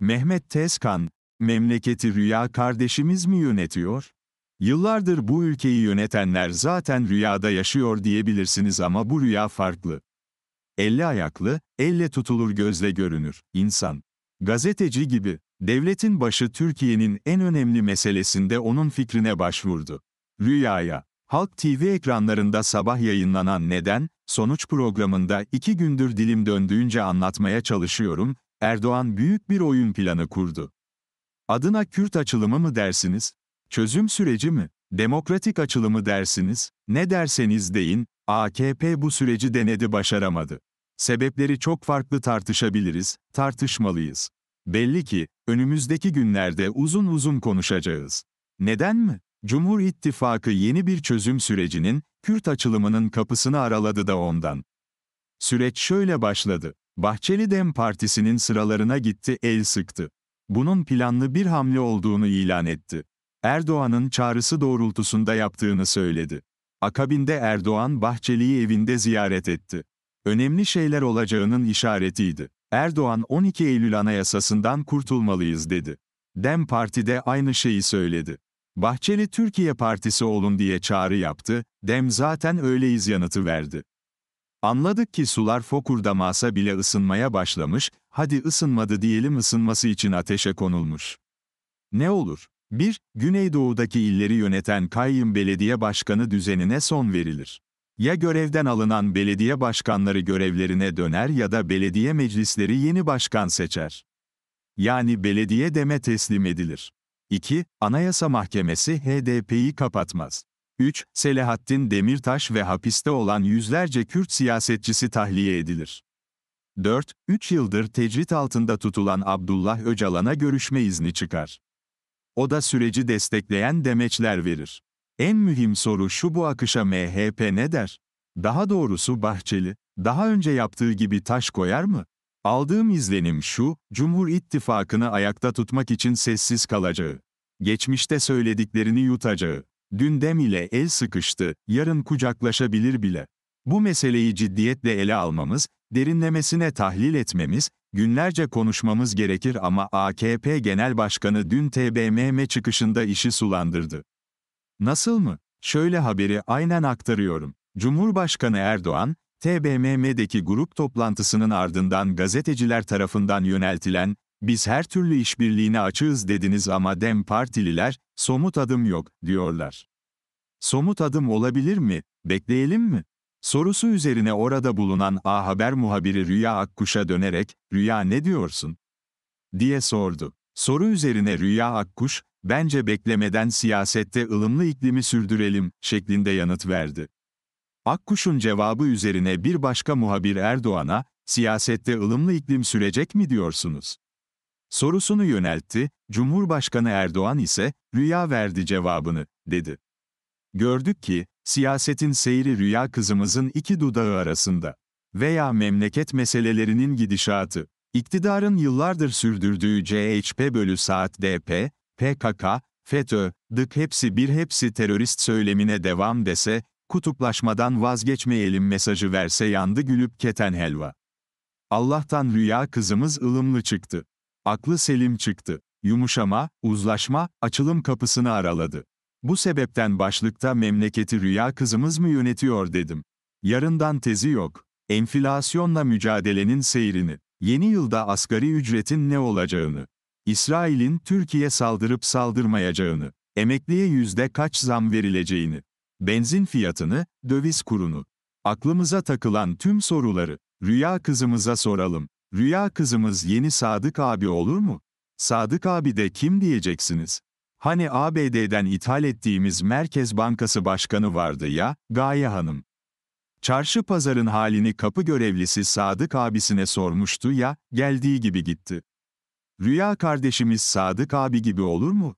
Mehmet Tezkan, memleketi Rüya kardeşimiz mi yönetiyor? Yıllardır bu ülkeyi yönetenler zaten rüyada yaşıyor diyebilirsiniz ama bu rüya farklı. Elli ayaklı, elle tutulur gözle görünür, insan. Gazeteci gibi, devletin başı Türkiye'nin en önemli meselesinde onun fikrine başvurdu. Rüyaya, Halk TV ekranlarında sabah yayınlanan Neden, Sonuç programında iki gündür dilim döndüğünce anlatmaya çalışıyorum, Erdoğan büyük bir oyun planı kurdu. Adına Kürt açılımı mı dersiniz, çözüm süreci mi, demokratik açılımı dersiniz, ne derseniz deyin, AKP bu süreci denedi başaramadı. Sebepleri çok farklı tartışabiliriz, tartışmalıyız. Belli ki, önümüzdeki günlerde uzun uzun konuşacağız. Neden mi? Cumhur İttifakı yeni bir çözüm sürecinin, Kürt açılımının kapısını araladı da ondan. Süreç şöyle başladı. Bahçeli Dem Partisi'nin sıralarına gitti, el sıktı. Bunun planlı bir hamle olduğunu ilan etti. Erdoğan'ın çağrısı doğrultusunda yaptığını söyledi. Akabinde Erdoğan Bahçeli'yi evinde ziyaret etti. Önemli şeyler olacağının işaretiydi. Erdoğan 12 Eylül Anayasasından kurtulmalıyız dedi. Dem partide aynı şeyi söyledi. Bahçeli Türkiye Partisi olun diye çağrı yaptı, Dem zaten öyleyiz yanıtı verdi. Anladık ki sular fokurda masa bile ısınmaya başlamış, hadi ısınmadı diyelim ısınması için ateşe konulmuş. Ne olur? 1. Güneydoğu'daki illeri yöneten Kayyum Belediye Başkanı düzenine son verilir. Ya görevden alınan belediye başkanları görevlerine döner ya da belediye meclisleri yeni başkan seçer. Yani belediye deme teslim edilir. 2. Anayasa Mahkemesi HDP'yi kapatmaz. 3. Selahattin Demirtaş ve hapiste olan yüzlerce Kürt siyasetçisi tahliye edilir. 4. 3 yıldır tecrit altında tutulan Abdullah Öcalan'a görüşme izni çıkar. O da süreci destekleyen demeçler verir. En mühim soru şu bu akışa MHP ne der? Daha doğrusu Bahçeli, daha önce yaptığı gibi taş koyar mı? Aldığım izlenim şu, Cumhur İttifakı'nı ayakta tutmak için sessiz kalacağı. Geçmişte söylediklerini yutacağı. Dün Dem ile el sıkıştı, yarın kucaklaşabilir bile. Bu meseleyi ciddiyetle ele almamız, derinlemesine tahlil etmemiz, günlerce konuşmamız gerekir ama AKP Genel Başkanı dün TBMM çıkışında işi sulandırdı. Nasıl mı? Şöyle haberi aynen aktarıyorum. Cumhurbaşkanı Erdoğan, TBMM'deki grup toplantısının ardından gazeteciler tarafından yöneltilen biz her türlü işbirliğine açığız dediniz ama Dem Partililer, somut adım yok, diyorlar. Somut adım olabilir mi, bekleyelim mi? Sorusu üzerine orada bulunan A Haber muhabiri Rüya Akkuş'a dönerek, Rüya ne diyorsun? diye sordu. Soru üzerine Rüya Akkuş, bence beklemeden siyasette ılımlı iklimi sürdürelim, şeklinde yanıt verdi. Akkuş'un cevabı üzerine bir başka muhabir Erdoğan'a, siyasette ılımlı iklim sürecek mi diyorsunuz? sorusunu yöneltti, Cumhurbaşkanı Erdoğan ise rüya verdi cevabını, dedi. Gördük ki, siyasetin seyri rüya kızımızın iki dudağı arasında veya memleket meselelerinin gidişatı, iktidarın yıllardır sürdürdüğü CHP bölü saat DP, PKK, FETÖ, DİK hepsi bir hepsi terörist söylemine devam dese, kutuplaşmadan vazgeçmeyelim mesajı verse yandı gülüp keten helva. Allah'tan rüya kızımız ılımlı çıktı. Aklı selim çıktı. Yumuşama, uzlaşma, açılım kapısını araladı. Bu sebepten başlıkta memleketi rüya kızımız mı yönetiyor dedim. Yarından tezi yok. Enflasyonla mücadelenin seyrini, yeni yılda asgari ücretin ne olacağını, İsrail'in Türkiye saldırıp saldırmayacağını, emekliye yüzde kaç zam verileceğini, benzin fiyatını, döviz kurunu, aklımıza takılan tüm soruları, rüya kızımıza soralım. Rüya kızımız yeni Sadık abi olur mu? Sadık abi de kim diyeceksiniz? Hani ABD'den ithal ettiğimiz Merkez Bankası Başkanı vardı ya, Gaye Hanım. Çarşı pazarın halini kapı görevlisi Sadık abisine sormuştu ya, geldiği gibi gitti. Rüya kardeşimiz Sadık abi gibi olur mu?